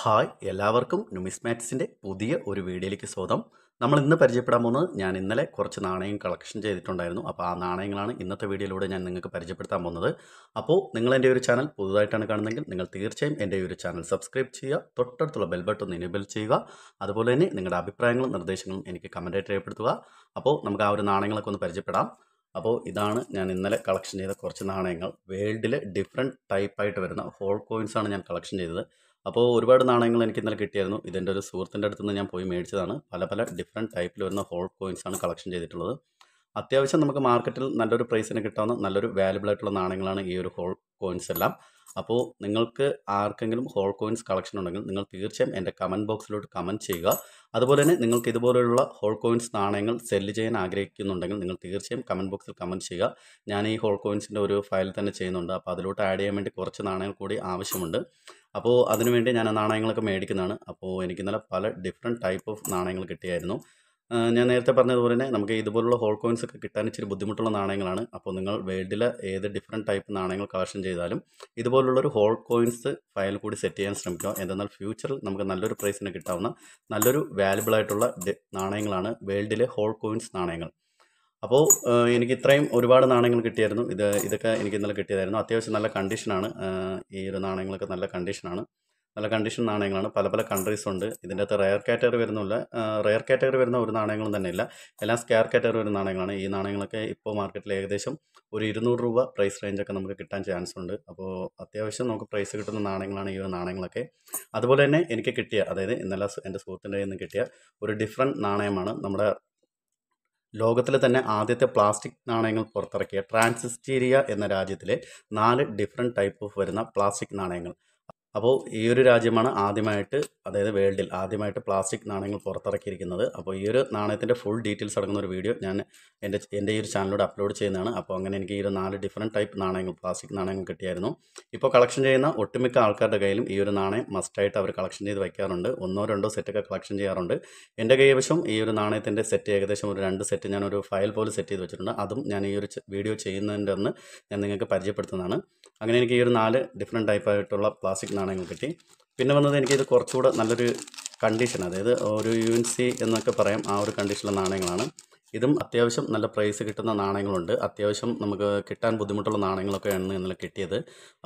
hi എല്ലാവർക്കും നുമിസ്മാറ്റിക്സിൻ്റെ പുതിയ ഒരു വീഡിയോയിലേക്ക് സ്വാഗതം നമ്മൾ ഇന്ന് പരിചയപ്പെടാൻ പോകുന്നത് ഞാൻ ഇന്നലെ കുറച്ച് നാണയം കളക്ഷൻ ചെയ്തിട്ടുണ്ടായിരുന്നു അപ്പോൾ ആ നാണയങ്ങളാണ് ഇന്നത്തെ വീഡിയോയിലൂടെ ഞാൻ നിങ്ങൾക്ക് പരിചയപ്പെടുത്താൻ പോകുന്നത് അപ്പോൾ നിങ്ങൾ എൻ്റെ ഒരു ചാനൽ പുതുതായിട്ടാണ് കാണുന്നതെങ്കിൽ നിങ്ങൾ തീർച്ചയായും എൻ്റെ ഒരു ചാനൽ സബ്സ്ക്രൈബ് ചെയ്യുക തൊട്ടടുത്തുള്ള ബെൽ ബട്ടൺ എനേബിൾ ചെയ്യുക അതുപോലെ തന്നെ നിങ്ങളുടെ അഭിപ്രായങ്ങളും നിർദ്ദേശങ്ങളും എനിക്ക് കമൻറ്റായിട്ട് രേഖപ്പെടുത്തുക അപ്പോൾ നമുക്ക് ആ ഒരു നാണയങ്ങളൊക്കെ ഒന്ന് പരിചയപ്പെടാം അപ്പോൾ ഇതാണ് ഞാൻ ഇന്നലെ കളക്ഷൻ ചെയ്ത കുറച്ച് നാണയങ്ങൾ വേൾഡിലെ ഡിഫറെൻറ്റ് ടൈപ്പായിട്ട് വരുന്ന ഹോൾ കോയിൻസാണ് ഞാൻ കളക്ഷൻ ചെയ്തത് അപ്പോൾ ഒരുപാട് നാണയങ്ങൾ എനിക്ക് ഇന്നലെ കിട്ടിയായിരുന്നു ഇതിൻ്റെ ഒരു സുഹൃത്തിൻ്റെ അടുത്ത് നിന്ന് ഞാൻ പോയി മേടിച്ചതാണ് പല പല ഡിഫറെൻറ്റ് ടൈപ്പിൽ വരുന്ന ഹോൾ കോയിൻസ് ആണ് കളക്ഷൻ ചെയ്തിട്ടുള്ളത് അത്യാവശ്യം നമുക്ക് മാർക്കറ്റിൽ നല്ലൊരു പ്രൈസിന് കിട്ടാവുന്ന നല്ലൊരു വാലുബിൾ ആയിട്ടുള്ള നാണയങ്ങളാണ് ഈ ഒരു ഹോൾ കോയിൻസ് എല്ലാം അപ്പോൾ നിങ്ങൾക്ക് ആർക്കെങ്കിലും ഹോൾ കോയിൻസ് കളക്ഷൻ ഉണ്ടെങ്കിൽ നിങ്ങൾ തീർച്ചയായും എൻ്റെ കമൻറ്റ് ബോക്സിലോട്ട് കമൻറ്റ് ചെയ്യുക അതുപോലെ തന്നെ നിങ്ങൾക്ക് ഇതുപോലെയുള്ള ഹോൾ കോയിൻസ് നാണയങ്ങൾ സെല്ല് ചെയ്യാൻ ആഗ്രഹിക്കുന്നുണ്ടെങ്കിൽ നിങ്ങൾ തീർച്ചയായും കമൻറ്റ് ബോക്സിൽ കമൻറ്റ് ചെയ്യുക ഞാൻ ഈ ഹോൾ കോയിൻസിൻ്റെ ഒരു ഫയൽ തന്നെ ചെയ്യുന്നുണ്ട് അപ്പോൾ അതിലോട്ട് ആഡ് ചെയ്യാൻ വേണ്ടി കുറച്ച് നാണയങ്ങൾ കൂടി ആവശ്യമുണ്ട് അപ്പോൾ അതിനുവേണ്ടി ഞാൻ നാണയങ്ങളൊക്കെ മേടിക്കുന്നതാണ് അപ്പോൾ എനിക്ക് നല്ല പല ഡിഫറെൻറ്റ് ടൈപ്പ് ഓഫ് നാണയങ്ങൾ കിട്ടിയായിരുന്നു ഞാൻ നേരത്തെ പറഞ്ഞതുപോലെ തന്നെ നമുക്ക് ഇതുപോലുള്ള ഹോൾ കോയിൻസ് ഒക്കെ കിട്ടാൻ ഇച്ചിരി ബുദ്ധിമുട്ടുള്ള നാണയങ്ങളാണ് അപ്പോൾ നിങ്ങൾ വേൾഡിലെ ഏത് ഡിഫറെൻറ്റ് ടൈപ്പ് നാണയങ്ങൾ കളക്ഷൻ ചെയ്താലും ഇതുപോലുള്ളൊരു ഹോൾ കോയിൻസ് ഫയൽ കൂടി സെറ്റ് ചെയ്യാൻ ശ്രമിക്കുക എന്തെന്നാൽ ഫ്യൂച്ചറിൽ നമുക്ക് നല്ലൊരു പ്രൈസിന് കിട്ടാവുന്ന നല്ലൊരു വാല്യുബിൾ ആയിട്ടുള്ള നാണയങ്ങളാണ് വേൾഡിലെ ഹോൾ കോയിൻസ് നാണയങ്ങൾ അപ്പോൾ എനിക്ക് ഇത്രയും ഒരുപാട് നാണയങ്ങൾ കിട്ടിയായിരുന്നു ഇത് ഇതൊക്കെ എനിക്ക് ഇന്നലെ കിട്ടിയതായിരുന്നു അത്യാവശ്യം നല്ല കണ്ടീഷനാണ് ഈ ഒരു നാണയങ്ങളൊക്കെ നല്ല കണ്ടീഷനാണ് നല്ല കണ്ടീഷൻ നാണയങ്ങളാണ് പല പല കൺട്രീസ് ഉണ്ട് ഇതിൻ്റെ അകത്ത് റയർ കാറ്റഗറി വരുന്നില്ല റയർ കാറ്റഗറി വരുന്ന ഒരു നാണയങ്ങളും തന്നെ ഇല്ല എല്ലാം സ്കെയർ കാറ്റഗറി വരുന്ന നാണയങ്ങളാണ് ഈ നാണയങ്ങളൊക്കെ ഇപ്പോൾ മാർക്കറ്റിൽ ഏകദേശം ഒരു ഇരുന്നൂറ് രൂപ പ്രൈസ് റേഞ്ചൊക്കെ നമുക്ക് കിട്ടാൻ ചാൻസ് ഉണ്ട് അപ്പോൾ അത്യാവശ്യം നമുക്ക് പ്രൈസ് കിട്ടുന്ന നാണയങ്ങളാണ് ഈ ഒരു നാണയങ്ങളൊക്കെ അതുപോലെ തന്നെ എനിക്ക് കിട്ടിയ അതായത് ഇന്നലെ എൻ്റെ സുഹൃത്തിൻ്റെ കയ്യിൽ നിന്ന് കിട്ടിയ ഒരു ഡിഫറെൻറ്റ് നാണയമാണ് നമ്മുടെ ലോകത്തിലെ തന്നെ ആദ്യത്തെ പ്ലാസ്റ്റിക് നാണയങ്ങൾ പുറത്തിറക്കിയ ട്രാൻസിസ്റ്റീരിയ എന്ന രാജ്യത്തിലെ നാല് ഡിഫറെൻറ്റ് ടൈപ്പ് ഓഫ് വരുന്ന പ്ലാസ്റ്റിക് നാണയങ്ങൾ അപ്പോൾ ഈ ഒരു രാജ്യമാണ് ആദ്യമായിട്ട് അതായത് വേൾഡിൽ ആദ്യമായിട്ട് പ്ലാസ്റ്റിക് നാണയങ്ങൾ പുറത്തിറക്കിയിരിക്കുന്നത് അപ്പോൾ ഈ ഒരു നാണയത്തിൻ്റെ ഫുൾ ഡീറ്റെയിൽസ് അടങ്ങുന്ന ഒരു വീഡിയോ ഞാൻ എൻ്റെ എൻ്റെ ഈ ഒരു ചാനലിലൂടെ അപ്ലോഡ് ചെയ്യുന്നതാണ് അപ്പോൾ അങ്ങനെ എനിക്ക് ഈ ഒരു നാല് ഡിഫറൻറ്റ് ടൈപ്പ് നാണയങ്ങൾ പ്ലാസ്റ്റിക് നാണയങ്ങൾ കിട്ടിയായിരുന്നു ഇപ്പോൾ കളക്ഷൻ ചെയ്യുന്ന ഒട്ടുമിക്ക ആൾക്കാരുടെ കയ്യിലും ഈ ഒരു നാണയം മസ്റ്റായിട്ട് അവർ കളക്ഷൻ ചെയ്ത് വയ്ക്കാറുണ്ട് ഒന്നോ രണ്ടോ സെറ്റൊക്കെ കളക്ഷൻ ചെയ്യാറുണ്ട് എൻ്റെ കൈവശം ഈ ഒരു നാണയത്തിൻ്റെ സെറ്റ് ഏകദേശം ഒരു രണ്ട് സെറ്റ് ഞാൻ ഒരു ഫയൽ പോലെ സെറ്റ് ചെയ്ത് വെച്ചിട്ടുണ്ട് അതും ഞാൻ ഈ ഒരു വീഡിയോ ചെയ്യുന്നതിൻ്റെ ഒന്ന് ഞാൻ നിങ്ങൾക്ക് പരിചയപ്പെടുത്തുന്നതാണ് അങ്ങനെ എനിക്ക് ഈ ഒരു നാല് ഡിഫറെൻറ്റ് ടൈപ്പായിട്ടുള്ള പ്ലാസ്റ്റിക് നാണയങ്ങൾ കിട്ടി പിന്നെ വന്നത് എനിക്കിത് കുറച്ചുകൂടെ നല്ലൊരു കണ്ടീഷൻ അതായത് ഒരു യു എൻ സി എന്നൊക്കെ പറയാം ആ ഒരു കണ്ടീഷനിലെ നാണയങ്ങളാണ് ഇതും അത്യാവശ്യം നല്ല പ്രൈസ് കിട്ടുന്ന നാണയങ്ങളുണ്ട് അത്യാവശ്യം നമുക്ക് കിട്ടാൻ ബുദ്ധിമുട്ടുള്ള നാണയങ്ങളൊക്കെയാണ് ഇന്നലെ കിട്ടിയത്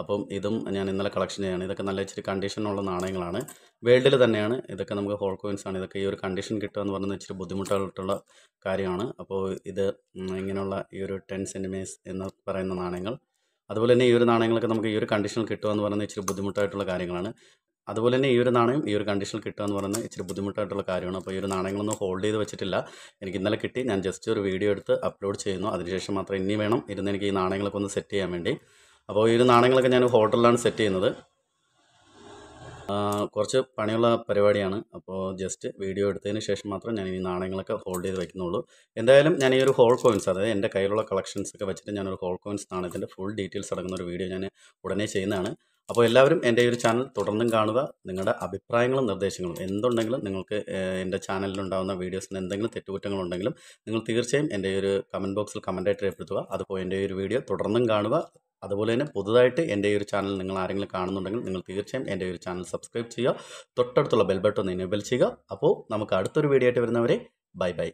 അപ്പം ഇതും ഞാൻ ഇന്നലെ കളക്ഷൻ ചെയ്യാണ് ഇതൊക്കെ നല്ല ഇച്ചിരി കണ്ടീഷനുള്ള നാണയങ്ങളാണ് വേൾഡിൽ തന്നെയാണ് ഇതൊക്കെ നമുക്ക് ഹോൾ കോയിൻസ് ആണ് ഇതൊക്കെ ഈ ഒരു കണ്ടീഷൻ കിട്ടുക എന്ന് പറയുന്നത് ഇച്ചിരി ബുദ്ധിമുട്ടായിട്ടുള്ള കാര്യമാണ് അപ്പോൾ ഇത് ഇങ്ങനെയുള്ള ഈ ഒരു ടെൻ സെൻറ്റിമേഴ്സ് എന്ന് പറയുന്ന നാണയങ്ങൾ അതുപോലെ തന്നെ ഈ ഒരു നാണയങ്ങളൊക്കെ നമുക്ക് ഈ ഒരു കണ്ടീഷനിൽ കിട്ടുക എന്ന് പറയുന്നത് ഇച്ചിരി ബുദ്ധിമുട്ടായിട്ടുള്ള കാര്യങ്ങളാണ് അതുപോലെ തന്നെ ഈ ഒരു നാണയം ഈ ഒരു കണ്ടീഷനിൽ കിട്ടുക എന്ന് പറയുന്നത് ഇച്ചിരി ബുദ്ധിമുട്ടായിട്ടുള്ള കാര്യമാണ് അപ്പോൾ ഈ ഒരു നാണയങ്ങളൊന്നും ഹോൾഡ് ചെയ്ത് വെച്ചിട്ടില്ല എനിക്ക് ഇന്നലെ കിട്ടി ഞാൻ ജസ്റ്റ് ഒരു വീഡിയോ എടുത്ത് അപ്ലോഡ് ചെയ്യുന്നു അതിനുശേഷം മാത്രം ഇനി വേണം ഇരുന്ന് എനിക്ക് ഈ നാണയങ്ങളൊക്കെ ഒന്ന് സെറ്റ് ചെയ്യാൻ വേണ്ടി അപ്പോൾ ഈ ഒരു നാണയങ്ങളൊക്കെ ഞാൻ ഹോട്ടലിലാണ് സെറ്റ് ചെയ്യുന്നത് കുറച്ച് പണിയുള്ള പരിപാടിയാണ് അപ്പോൾ ജസ്റ്റ് വീഡിയോ എടുത്തതിന് ശേഷം മാത്രം ഞാൻ ഈ നാണയങ്ങളൊക്കെ ഹോൾഡ് ചെയ്ത് വെക്കുന്നുള്ളൂ എന്തായാലും ഞാൻ ഈ ഒരു ഹോൾ കോയിൻസ് അതായത് എൻ്റെ കയ്യിലുള്ള കളക്ഷൻസ് ഒക്കെ വെച്ചിട്ട് ഞാനൊരു ഹോൾ കോയിൻസ് നാണയത്തിൻ്റെ ഫുൾ ഡീറ്റെയിൽസ് അടങ്ങുന്ന ഒരു വീഡിയോ ഞാൻ ഉടനെ ചെയ്യുന്നതാണ് അപ്പോൾ എല്ലാവരും എൻ്റെ ഈ ഒരു ചാനൽ തുടർന്നും കാണുക നിങ്ങളുടെ അഭിപ്രായങ്ങളും നിർദ്ദേശങ്ങളും എന്തുണ്ടെങ്കിലും നിങ്ങൾക്ക് എൻ്റെ ചാനലിലുണ്ടാകുന്ന വീഡിയോസിന് എന്തെങ്കിലും തെറ്റുകുറ്റങ്ങളുണ്ടെങ്കിലും നിങ്ങൾ തീർച്ചയായും എൻ്റെ ഈ ഒരു കമൻറ്റ് ബോക്സിൽ കമൻറ്റായിട്ട് രേഖപ്പെടുത്തുക അതുപോലെ എൻ്റെ ഒരു വീഡിയോ തുടർന്നും കാണുക അതുപോലെ തന്നെ പുതുതായിട്ട് എൻ്റെ ഈ ഒരു ചാനൽ നിങ്ങൾ ആരെങ്കിലും കാണുന്നുണ്ടെങ്കിൽ നിങ്ങൾ തീർച്ചയായും എൻ്റെ ഒരു ചാനൽ സബ്സ്ക്രൈബ് ചെയ്യുക തൊട്ടടുത്തുള്ള ബെൽബട്ടൊന്ന് എനേബിൾ ചെയ്യുക അപ്പോൾ നമുക്ക് അടുത്തൊരു വീഡിയോ ആയിട്ട് വരുന്നവരെ ബൈ ബൈ